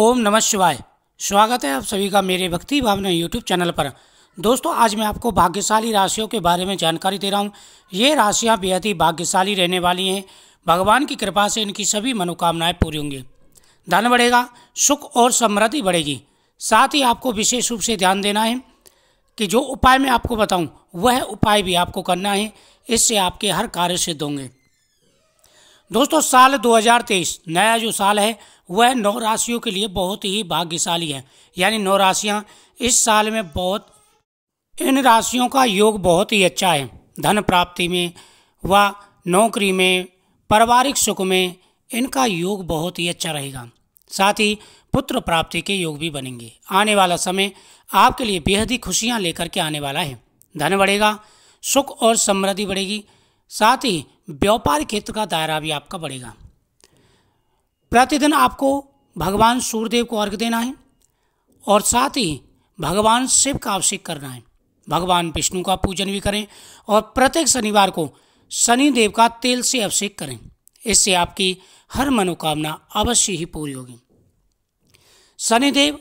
ओम नमः शिवाय स्वागत है आप सभी का मेरे भक्ति भावना यूट्यूब चैनल पर दोस्तों आज मैं आपको भाग्यशाली राशियों के बारे में जानकारी दे रहा हूँ ये राशियाँ बेहद ही भाग्यशाली रहने वाली हैं भगवान की कृपा से इनकी सभी मनोकामनाएं पूरी होंगी धन बढ़ेगा सुख और समृद्धि बढ़ेगी साथ ही आपको विशेष रूप से ध्यान देना है कि जो उपाय मैं आपको बताऊँ वह उपाय भी आपको करना है इससे आपके हर कार्य सिद्ध होंगे दोस्तों साल 2023 नया जो साल है वह नौ राशियों के लिए बहुत ही भाग्यशाली है यानी नौ राशियाँ इस साल में बहुत इन राशियों का योग बहुत ही अच्छा है धन प्राप्ति में व नौकरी में पारिवारिक सुख में इनका योग बहुत ही अच्छा रहेगा साथ ही पुत्र प्राप्ति के योग भी बनेंगे आने वाला समय आपके लिए बेहद ही खुशियाँ लेकर के आने वाला है धन बढ़ेगा सुख और समृद्धि बढ़ेगी साथ ही व्यापारिक क्षेत्र का दायरा भी आपका बढ़ेगा प्रतिदिन आपको भगवान सूर्यदेव को अर्घ देना है और साथ ही भगवान शिव का अभिषेक करना है भगवान विष्णु का पूजन भी करें और प्रत्येक शनिवार को शनि देव का तेल से अभिषेक करें इससे आपकी हर मनोकामना अवश्य ही पूरी होगी शनिदेव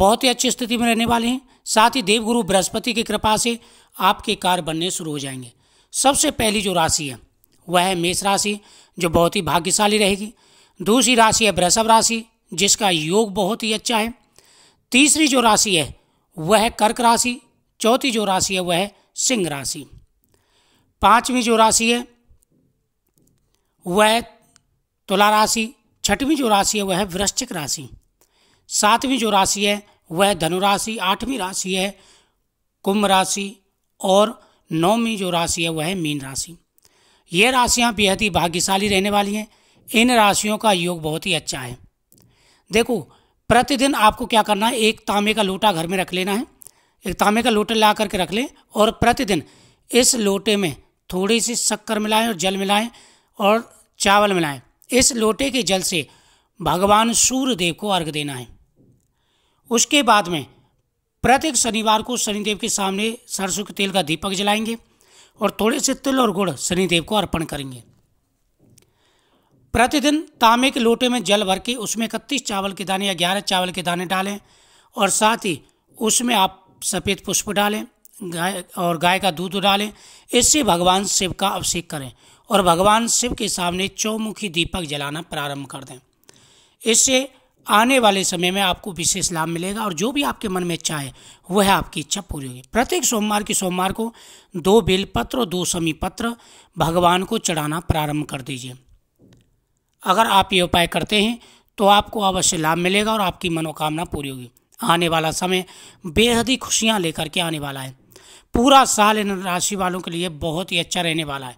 बहुत ही अच्छी स्थिति में रहने वाले हैं साथ ही देवगुरु बृहस्पति की कृपा से आपके कार्य बनने शुरू हो जाएंगे सबसे पहली जो राशि है वह है मेष राशि जो बहुत ही भाग्यशाली रहेगी दूसरी राशि है वृषभ राशि जिसका योग बहुत ही अच्छा है तीसरी जो राशि है वह है कर्क राशि चौथी जो राशि है वह है सिंह राशि पांचवी जो राशि है वह तुला राशि छठवीं जो राशि है वह है वृश्चिक राशि सातवीं जो राशि है वह धनु राशि आठवीं राशि है कुंभ राशि और नौवीं जो राशि है वह है मीन राशि ये राशियाँ बेहद ही भाग्यशाली रहने वाली हैं इन राशियों का योग बहुत ही अच्छा है देखो प्रतिदिन आपको क्या करना है एक तांबे का लोटा घर में रख लेना है एक तांबे का लोटा ला करके रख लें और प्रतिदिन इस लोटे में थोड़ी सी शक्कर मिलाएं और जल मिलाएं और चावल मिलाएं इस लोटे के जल से भगवान सूर्य देव को अर्घ देना है उसके बाद में प्रत्येक शनिवार को शनिदेव के सामने सरसों के तेल का दीपक जलाएंगे और थोड़े से तिल और गुड़ शनिदेव को अर्पण करेंगे प्रतिदिन तांबे के लोटे में जल भर के उसमें इकतीस चावल के दाने या ग्यारह चावल के दाने डालें और साथ ही उसमें आप सफ़ेद पुष्प डालें गाय और गाय का दूध डालें इससे भगवान शिव का अभिषेक करें और भगवान शिव के सामने चौमुखी दीपक जलाना प्रारंभ कर दें इससे आने वाले समय में आपको विशेष लाभ मिलेगा और जो भी आपके मन में इच्छा है वह आपकी इच्छा पूरी होगी प्रत्येक सोमवार की सोमवार को दो बेलपत्र और दो समी पत्र भगवान को चढ़ाना प्रारंभ कर दीजिए अगर आप ये उपाय करते हैं तो आपको अवश्य लाभ मिलेगा और आपकी मनोकामना पूरी होगी आने वाला समय बेहद ही खुशियाँ लेकर के आने वाला है पूरा साल इन राशि वालों के लिए बहुत ही अच्छा रहने वाला है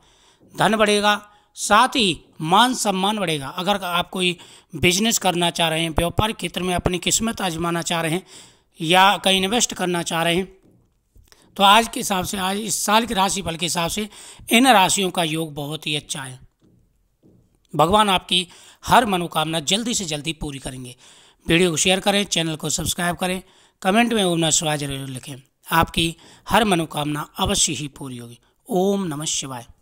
धन बढ़ेगा साथ ही मान सम्मान बढ़ेगा अगर आप कोई बिजनेस करना चाह रहे हैं व्यापारिक क्षेत्र में अपनी किस्मत आजमाना चाह रहे हैं या कहीं इन्वेस्ट करना चाह रहे हैं तो आज के हिसाब से आज इस साल के राशि फल के हिसाब से इन राशियों का योग बहुत ही अच्छा है भगवान आपकी हर मनोकामना जल्दी से जल्दी पूरी करेंगे वीडियो को शेयर करें चैनल को सब्सक्राइब करें कमेंट में ओम नमः शिवाय जरूर लिखें आपकी हर मनोकामना अवश्य ही पूरी होगी ओम नमः शिवाय